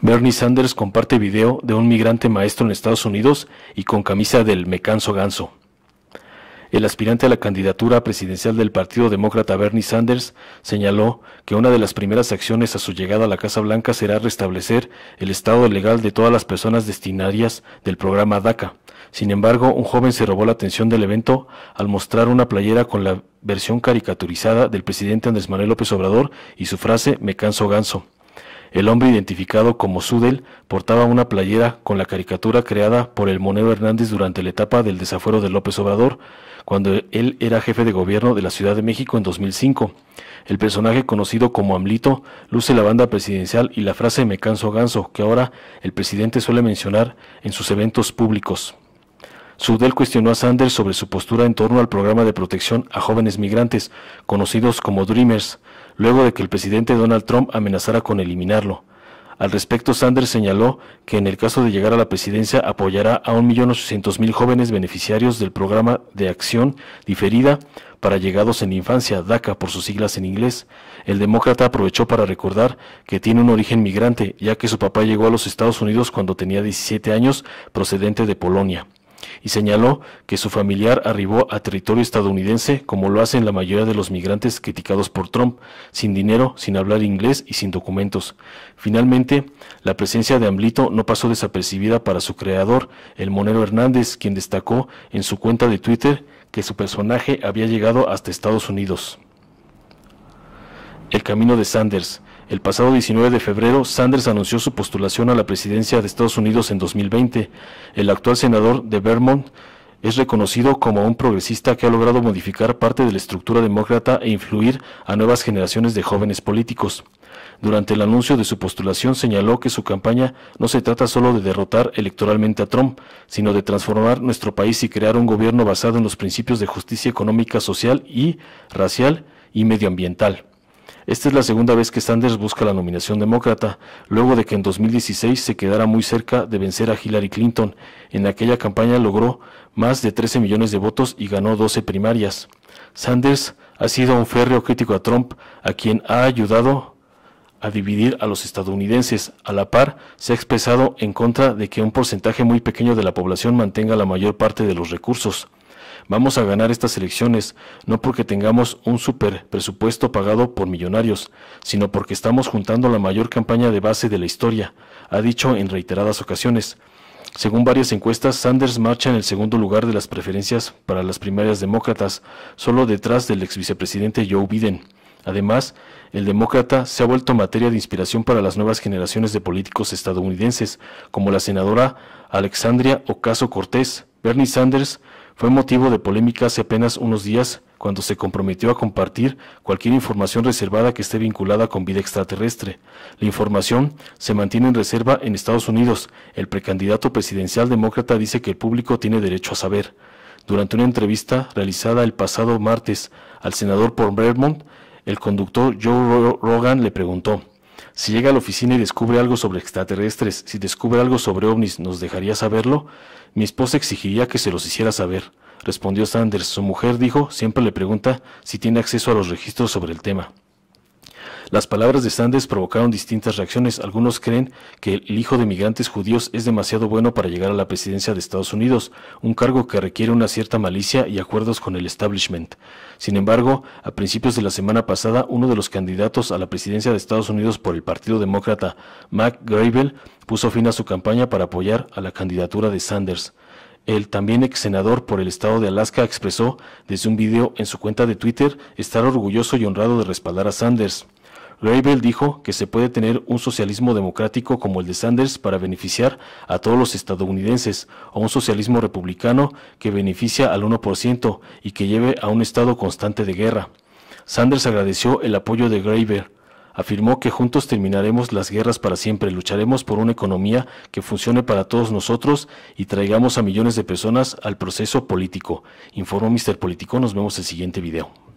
Bernie Sanders comparte video de un migrante maestro en Estados Unidos y con camisa del Mecanso ganso. El aspirante a la candidatura presidencial del Partido Demócrata Bernie Sanders señaló que una de las primeras acciones a su llegada a la Casa Blanca será restablecer el estado legal de todas las personas destinarias del programa DACA. Sin embargo, un joven se robó la atención del evento al mostrar una playera con la versión caricaturizada del presidente Andrés Manuel López Obrador y su frase Me canso ganso. El hombre identificado como Sudel portaba una playera con la caricatura creada por el Monero Hernández durante la etapa del desafuero de López Obrador, cuando él era jefe de gobierno de la Ciudad de México en 2005. El personaje conocido como Amlito luce la banda presidencial y la frase me canso ganso que ahora el presidente suele mencionar en sus eventos públicos. Sudel cuestionó a Sanders sobre su postura en torno al programa de protección a jóvenes migrantes, conocidos como Dreamers, luego de que el presidente Donald Trump amenazara con eliminarlo. Al respecto, Sanders señaló que en el caso de llegar a la presidencia apoyará a 1.800.000 jóvenes beneficiarios del programa de acción diferida para llegados en infancia, DACA por sus siglas en inglés. El demócrata aprovechó para recordar que tiene un origen migrante, ya que su papá llegó a los Estados Unidos cuando tenía 17 años, procedente de Polonia y señaló que su familiar arribó a territorio estadounidense como lo hacen la mayoría de los migrantes criticados por Trump, sin dinero, sin hablar inglés y sin documentos. Finalmente, la presencia de Amlito no pasó desapercibida para su creador, el monero Hernández, quien destacó en su cuenta de Twitter que su personaje había llegado hasta Estados Unidos. El camino de Sanders. El pasado 19 de febrero, Sanders anunció su postulación a la presidencia de Estados Unidos en 2020. El actual senador de Vermont es reconocido como un progresista que ha logrado modificar parte de la estructura demócrata e influir a nuevas generaciones de jóvenes políticos. Durante el anuncio de su postulación señaló que su campaña no se trata solo de derrotar electoralmente a Trump, sino de transformar nuestro país y crear un gobierno basado en los principios de justicia económica, social y racial y medioambiental. Esta es la segunda vez que Sanders busca la nominación demócrata, luego de que en 2016 se quedara muy cerca de vencer a Hillary Clinton. En aquella campaña logró más de 13 millones de votos y ganó 12 primarias. Sanders ha sido un férreo crítico a Trump, a quien ha ayudado a dividir a los estadounidenses. A la par, se ha expresado en contra de que un porcentaje muy pequeño de la población mantenga la mayor parte de los recursos. Vamos a ganar estas elecciones, no porque tengamos un super presupuesto pagado por millonarios, sino porque estamos juntando la mayor campaña de base de la historia, ha dicho en reiteradas ocasiones. Según varias encuestas, Sanders marcha en el segundo lugar de las preferencias para las primarias demócratas, solo detrás del ex vicepresidente Joe Biden. Además, el demócrata se ha vuelto materia de inspiración para las nuevas generaciones de políticos estadounidenses, como la senadora Alexandria Ocaso Cortés, Bernie Sanders, fue motivo de polémica hace apenas unos días cuando se comprometió a compartir cualquier información reservada que esté vinculada con vida extraterrestre. La información se mantiene en reserva en Estados Unidos. El precandidato presidencial demócrata dice que el público tiene derecho a saber. Durante una entrevista realizada el pasado martes al senador por Vermont, el conductor Joe Rogan le preguntó, si llega a la oficina y descubre algo sobre extraterrestres, si descubre algo sobre ovnis, ¿nos dejaría saberlo? Mi esposa exigiría que se los hiciera saber, respondió Sanders. Su mujer dijo, siempre le pregunta si tiene acceso a los registros sobre el tema. Las palabras de Sanders provocaron distintas reacciones. Algunos creen que el hijo de migrantes judíos es demasiado bueno para llegar a la presidencia de Estados Unidos, un cargo que requiere una cierta malicia y acuerdos con el establishment. Sin embargo, a principios de la semana pasada, uno de los candidatos a la presidencia de Estados Unidos por el Partido Demócrata, Mac Gravel, puso fin a su campaña para apoyar a la candidatura de Sanders. El también ex senador por el estado de Alaska expresó desde un video en su cuenta de Twitter estar orgulloso y honrado de respaldar a Sanders. Graeber dijo que se puede tener un socialismo democrático como el de Sanders para beneficiar a todos los estadounidenses, o un socialismo republicano que beneficia al 1% y que lleve a un estado constante de guerra. Sanders agradeció el apoyo de Graeber. Afirmó que juntos terminaremos las guerras para siempre, lucharemos por una economía que funcione para todos nosotros y traigamos a millones de personas al proceso político. Informó Mr. Político, nos vemos el siguiente video.